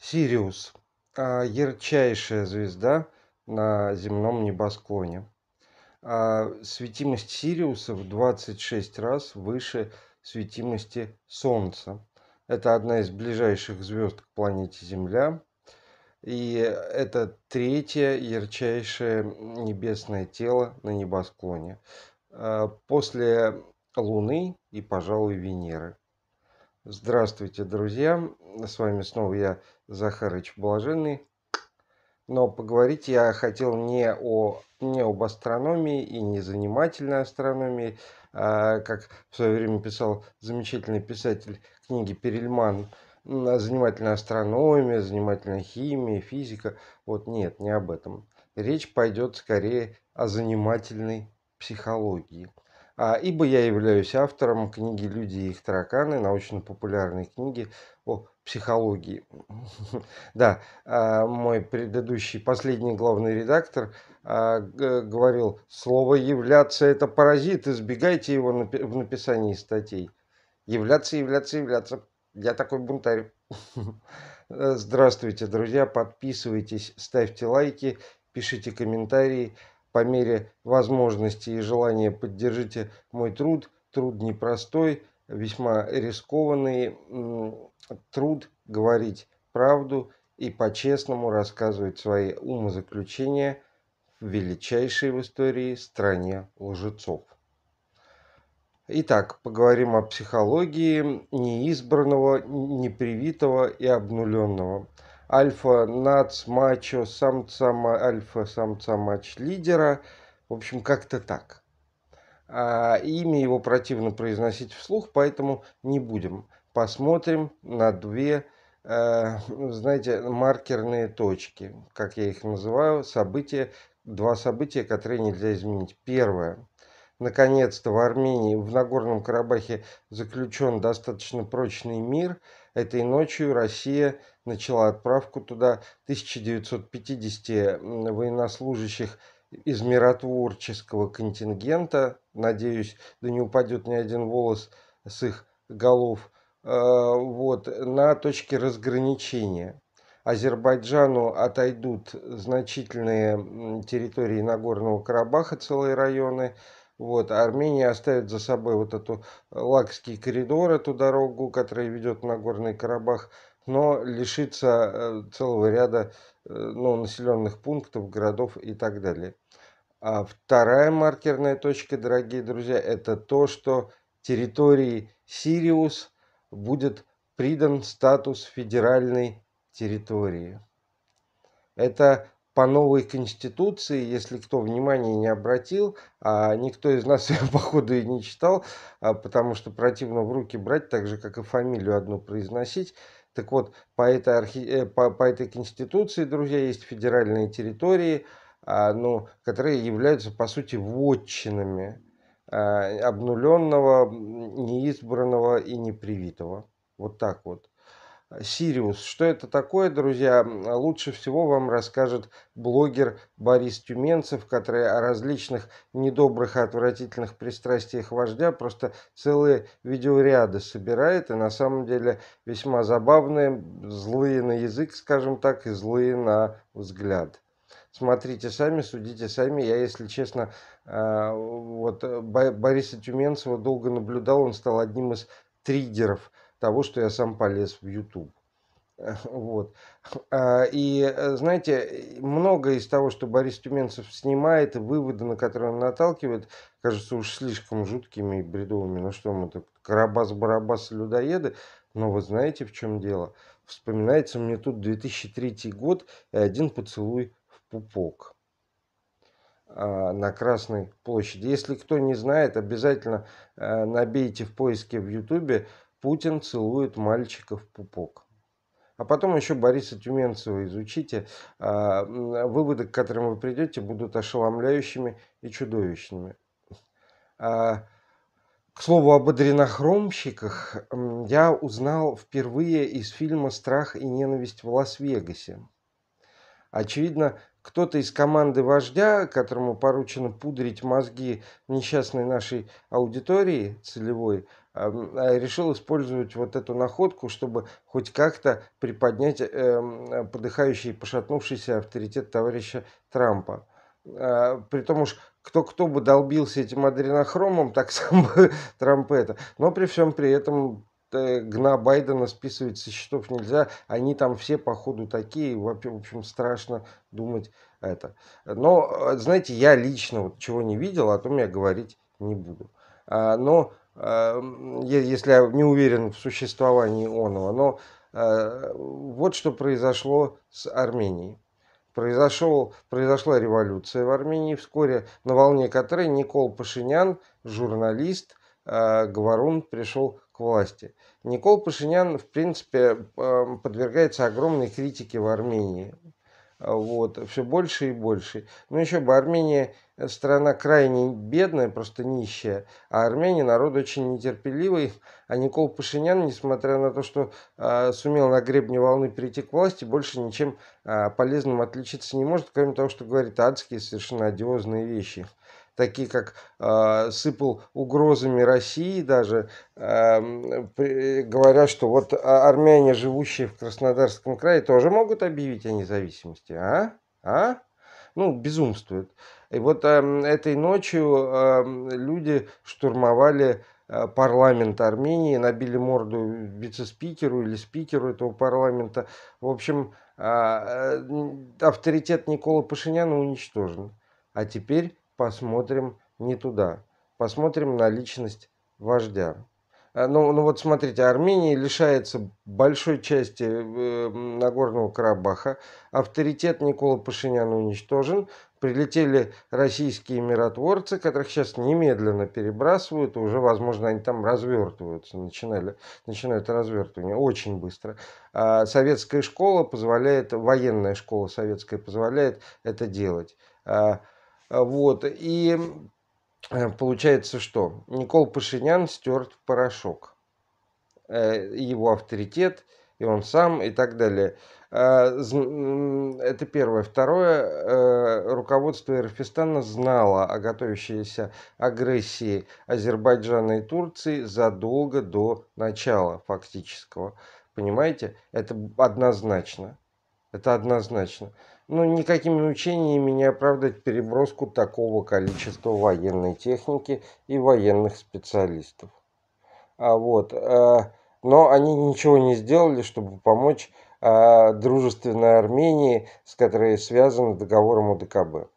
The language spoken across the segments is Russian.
Сириус а, – ярчайшая звезда на земном небосклоне. А, светимость Сириуса в 26 раз выше светимости Солнца. Это одна из ближайших звезд к планете Земля. И это третье ярчайшее небесное тело на небосклоне. А, после Луны и, пожалуй, Венеры. Здравствуйте, друзья! С вами снова я, Захарыч Блаженный. Но поговорить я хотел не, о, не об астрономии и не занимательной астрономии, а, как в свое время писал замечательный писатель книги Перельман, занимательная астрономия, занимательная химия, физика. Вот нет, не об этом. Речь пойдет скорее о занимательной психологии – а, ибо я являюсь автором книги «Люди и их тараканы», научно-популярной книги о психологии. Да, а, мой предыдущий, последний главный редактор а, говорил, слово «являться» – это паразит, избегайте его в написании статей. Являться, являться, являться. Я такой бунтарь. Здравствуйте, друзья. Подписывайтесь, ставьте лайки, пишите комментарии. По мере возможности и желания поддержите мой труд. Труд непростой, весьма рискованный. Труд говорить правду и по-честному рассказывать свои умозаключения в величайшей в истории стране лжецов. Итак, поговорим о психологии неизбранного, непривитого и обнуленного – альфа нац мачо самца альфа самца мач лидера. В общем, как-то так. А имя его противно произносить вслух, поэтому не будем. Посмотрим на две, э, знаете, маркерные точки, как я их называю, события, два события, которые нельзя изменить. Первое. Наконец-то в Армении, в Нагорном Карабахе заключен достаточно прочный мир. Этой ночью Россия начала отправку туда 1950 военнослужащих из миротворческого контингента. Надеюсь, да не упадет ни один волос с их голов. Э, вот, на точке разграничения. Азербайджану отойдут значительные территории Нагорного Карабаха, целые районы. Вот, Армения оставит за собой вот эту Лакский коридор, эту дорогу, которая ведет на Нагорный Карабах но лишится э, целого ряда э, ну, населенных пунктов, городов и так далее. А вторая маркерная точка, дорогие друзья, это то, что территории Сириус будет придан статус федеральной территории. Это по новой конституции, если кто внимания не обратил, а никто из нас ее, походу, и не читал, а потому что противно в руки брать, так же, как и фамилию одну произносить, так вот, по этой, архи... Э, по, по этой конституции, друзья, есть федеральные территории, а ну, которые являются, по сути, вотчинами а, обнуленного, неизбранного и непривитого. Вот так вот. Сириус. Что это такое, друзья? Лучше всего вам расскажет блогер Борис Тюменцев, который о различных недобрых и отвратительных пристрастиях вождя просто целые видеоряды собирает. И на самом деле весьма забавные, злые на язык, скажем так, и злые на взгляд. Смотрите сами, судите сами. Я, если честно, э, вот э, Бориса Тюменцева долго наблюдал, он стал одним из триггеров того, что я сам полез в YouTube. Э, вот. А, и, э, знаете, многое из того, что Борис Тюменцев снимает, выводы, на которые он наталкивает, кажутся уж слишком жуткими и бредовыми. Ну что мы тут, карабас-барабас людоеды? Но вы знаете, в чем дело? Вспоминается мне тут 2003 год и один поцелуй в пупок а, на Красной площади. Если кто не знает, обязательно э, набейте в поиске в Ютубе Путин целует мальчика в пупок. А потом еще Бориса Тюменцева изучите. А, выводы, к которым вы придете, будут ошеломляющими и чудовищными. А, к слову об адренохромщиках, я узнал впервые из фильма «Страх и ненависть в Лас-Вегасе». Очевидно, кто-то из команды вождя, которому поручено пудрить мозги несчастной нашей аудитории целевой, а, решил использовать вот эту находку, чтобы хоть как-то приподнять эм, подыхающий и пошатнувшийся авторитет товарища Трампа. А, при том, уж кто-кто бы долбился этим адренохромом, так сам бы Трамп это. Но при всем при этом э, гна Байдена списывать со счетов нельзя. Они там все, походу, такие. В общем, страшно думать это. Но, э, знаете, я лично вот чего не видел, о том я говорить не буду. А, но Эм, если я не уверен в существовании оного. Но э, вот что произошло с Арменией. Произошел, произошла революция в Армении, вскоре на волне которой Никол Пашинян, журналист, э, Говорун пришел к власти. Никол Пашинян, в принципе, эм, подвергается огромной критике в Армении. Вот, все больше и больше. Но еще бы Армения страна крайне бедная, просто нищая, а армяне народ очень нетерпеливый. А Никол Пашинян, несмотря на то, что э, сумел на гребне волны перейти к власти, больше ничем э, полезным отличиться не может, кроме того, что говорит адские, совершенно одиозные вещи такие как э, сыпал угрозами России даже, э, при, говоря, что вот армяне, живущие в Краснодарском крае, тоже могут объявить о независимости, а? А? Ну, безумствует. И вот э, этой ночью э, люди штурмовали э, парламент Армении, набили морду вице-спикеру или спикеру этого парламента. В общем, э, э, авторитет Никола Пашиняна уничтожен. А теперь посмотрим не туда. Посмотрим на личность вождя. Э, ну, ну вот смотрите, Армения лишается большой части э, Нагорного Карабаха. Авторитет Никола Пашиняна уничтожен. Прилетели российские миротворцы, которых сейчас немедленно перебрасывают. уже, возможно, они там развертываются, начинали, начинают развертывание очень быстро. А советская школа позволяет, военная школа советская позволяет это делать. А, вот, и Э, получается что? Никол Пашинян стерт в порошок. Э, его авторитет, и он сам, и так далее. Э, это первое. Второе, руководство Эрфистана знало о готовящейся агрессии Азербайджана и Турции задолго до начала фактического. Понимаете? Это однозначно. Это однозначно. Но ну, никакими учениями не оправдать переброску такого количества военной техники и военных специалистов. А вот, э, но они ничего не сделали, чтобы помочь э, дружественной Армении, с которой связан договором УДКБ.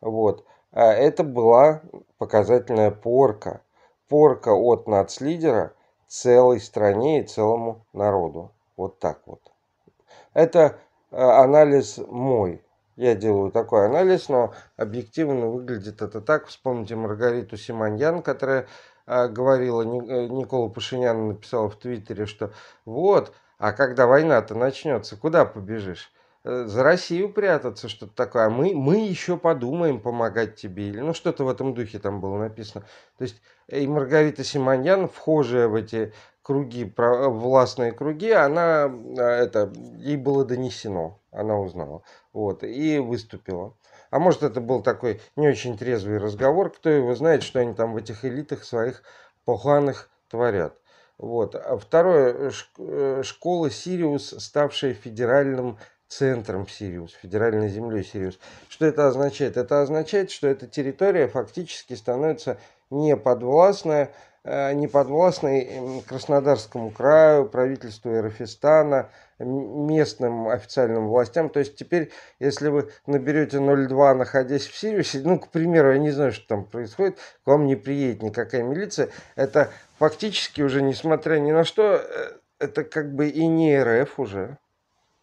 Вот. А это была показательная порка. Порка от нацлидера целой стране и целому народу. Вот так вот. Это а, анализ мой. Я делаю такой анализ, но объективно выглядит это так. Вспомните Маргариту Симоньян, которая а, говорила, э, Никола Пашинян написала в Твиттере, что вот, а когда война-то начнется, куда побежишь? Э, за Россию прятаться, что-то такое. А мы, мы еще подумаем помогать тебе. Или ну что-то в этом духе там было написано. То есть э, и Маргарита Симоньян, вхожая в эти круги, про, э, властные круги, она, а, это, ей было донесено, она узнала, вот, и выступила. А может, это был такой не очень трезвый разговор, кто его знает, что они там в этих элитах своих поганых творят. Вот. А второе, э, школа Сириус, ставшая федеральным центром Сириус, федеральной землей Сириус. Что это означает? Это означает, что эта территория фактически становится не подвластная Э, неподвластной Краснодарскому краю, правительству Эрофистана, местным официальным властям. То есть теперь, если вы наберете 0,2, находясь в Сириусе, ну, к примеру, я не знаю, что там происходит, к вам не приедет никакая милиция. Это фактически уже, несмотря ни на что, э, это как бы и не РФ уже.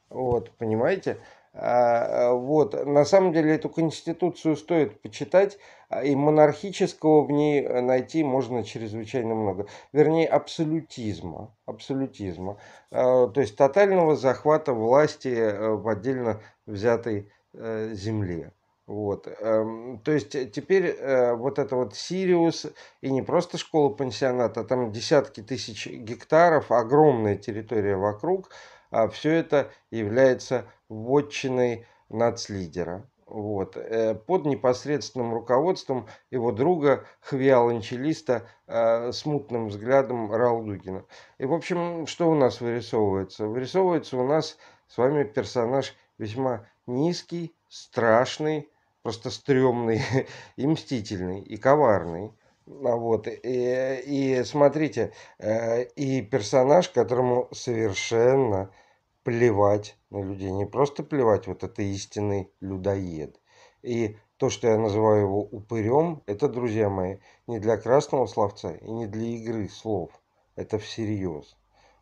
Вот, понимаете? А, вот. На самом деле эту конституцию стоит почитать, а, и монархического в ней э, найти можно чрезвычайно много. Вернее, абсолютизма. абсолютизма. А, то есть тотального захвата власти э, в отдельно взятой э, земле. Вот. Эм, то есть теперь вот это вот Сириус, и не просто школа-пансионат, а там десятки тысяч гектаров, огромная территория вокруг – а все это является вотчиной нацлидера. Вот. Э, под непосредственным руководством его друга, хвиолончелиста, э, смутным взглядом Ралдугина. И, в общем, что у нас вырисовывается? Вырисовывается у нас с вами персонаж весьма низкий, страшный, просто стрёмный и мстительный, и коварный. А вот. И, э, и смотрите, э, и персонаж, которому совершенно плевать на людей. Не просто плевать, вот это истинный людоед. И то, что я называю его упырем, это, друзья мои, не для красного словца и не для игры слов. Это всерьез.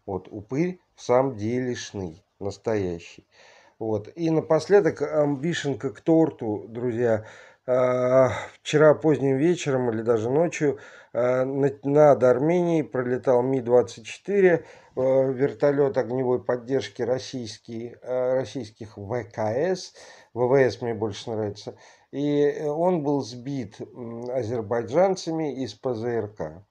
Вот упырь в самом делешный, настоящий. Вот. И напоследок амбишенка к торту, друзья. А, вчера поздним вечером или даже ночью а, над Арменией пролетал Ми-24, а, вертолет огневой поддержки российский, российских ВКС, ВВС мне больше нравится, и он был сбит азербайджанцами из ПЗРК.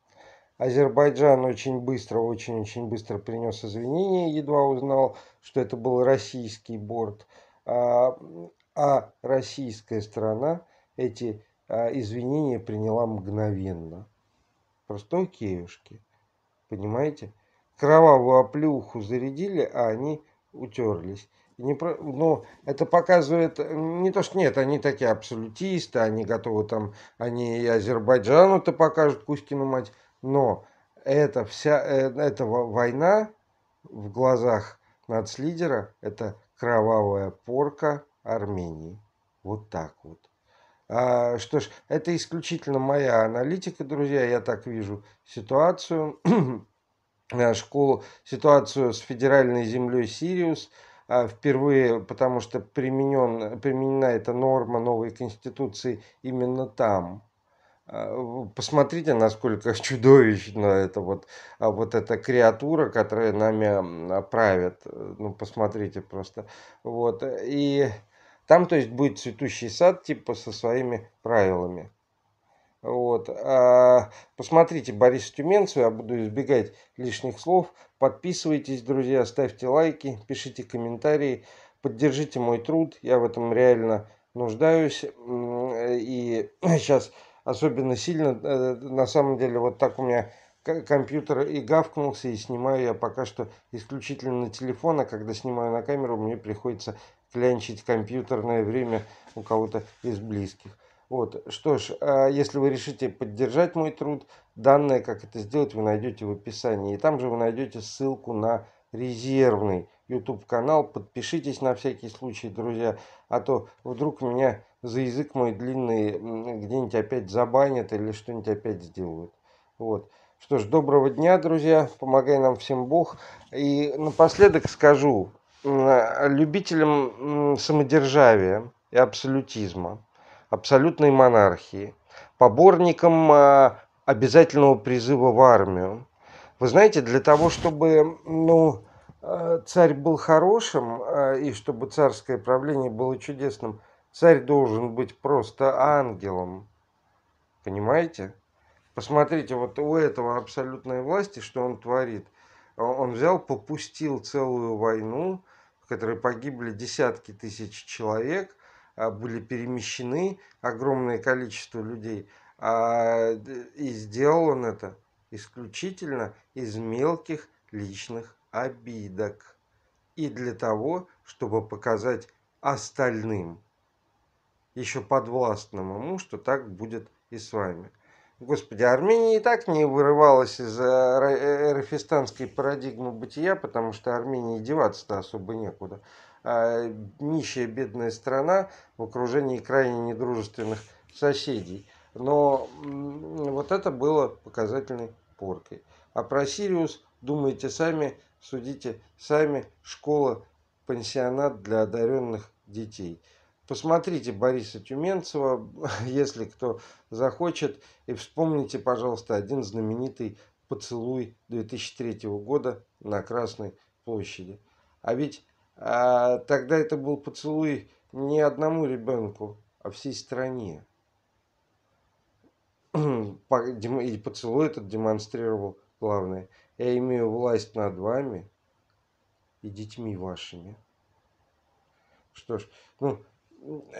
Азербайджан очень быстро, очень-очень быстро принес извинения, едва узнал, что это был российский борт. А, российская сторона эти а, извинения приняла мгновенно. Простой кевушки. Понимаете? Кровавую оплюху зарядили, а они утерлись. Не про... Но ну, это показывает не то, что нет, они такие абсолютисты, они готовы там, они и Азербайджану-то покажут Кузькину мать, но эта вся, э, эта война в глазах нацлидера, это кровавая порка Армении. Вот так вот. А, что ж, это исключительно моя аналитика, друзья, я так вижу ситуацию, а, школу, ситуацию с федеральной землей Сириус, а, впервые, потому что применен, применена эта норма новой конституции именно там. Посмотрите, насколько чудовищно это вот, вот эта креатура, которая нами правит. Ну, посмотрите просто. Вот. И там, то есть, будет цветущий сад, типа, со своими правилами. Вот. А, посмотрите Борис Тюменцев, я буду избегать лишних слов. Подписывайтесь, друзья, ставьте лайки, пишите комментарии, поддержите мой труд. Я в этом реально нуждаюсь. И сейчас особенно сильно, э, на самом деле, вот так у меня компьютер и гавкнулся, и снимаю я пока что исключительно на телефон, а когда снимаю на камеру, мне приходится клянчить компьютерное время у кого-то из близких. Вот. Что ж, а если вы решите поддержать мой труд, данные, как это сделать, вы найдете в описании. И там же вы найдете ссылку на резервный YouTube канал. Подпишитесь на всякий случай, друзья, а то вдруг меня за язык мой длинный где-нибудь опять забанят или что-нибудь опять сделают. Вот. Что ж, доброго дня, друзья. Помогай нам всем Бог. И напоследок скажу, Э, любителем самодержавия и абсолютизма, абсолютной монархии, поборником э, обязательного призыва в армию. Вы знаете, для того, чтобы ну, э, царь был хорошим и чтобы царское правление было чудесным, царь должен быть просто ангелом. Понимаете? Посмотрите, вот у этого абсолютной власти, что он творит. Он взял, попустил целую войну, которой погибли десятки тысяч человек, а, были перемещены огромное количество людей. А, и сделал он это исключительно из мелких личных обидок и для того, чтобы показать остальным, еще подвластному ему, что так будет и с вами. Господи, Армения и так не вырывалась из эрфистанской э, э, парадигмы бытия, потому что Армении деваться-то особо некуда. А нищая, бедная страна в окружении крайне недружественных соседей. Но вот это было показательной поркой. А про Сириус думайте сами, судите сами. Школа, пансионат для одаренных детей – Посмотрите Бориса Тюменцева, если кто захочет, и вспомните, пожалуйста, один знаменитый поцелуй 2003 года на Красной площади. А ведь а, тогда это был поцелуй не одному ребенку, а всей стране. И поцелуй этот демонстрировал главное. Я имею власть над вами и детьми вашими. Что ж, ну,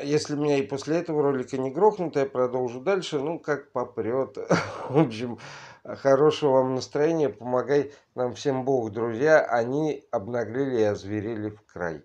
если меня и после этого ролика не грохнут, я продолжу дальше. Ну, как попрет. В общем, хорошего вам настроения. Помогай нам всем Бог, друзья. Они обнаглели и озверели в край.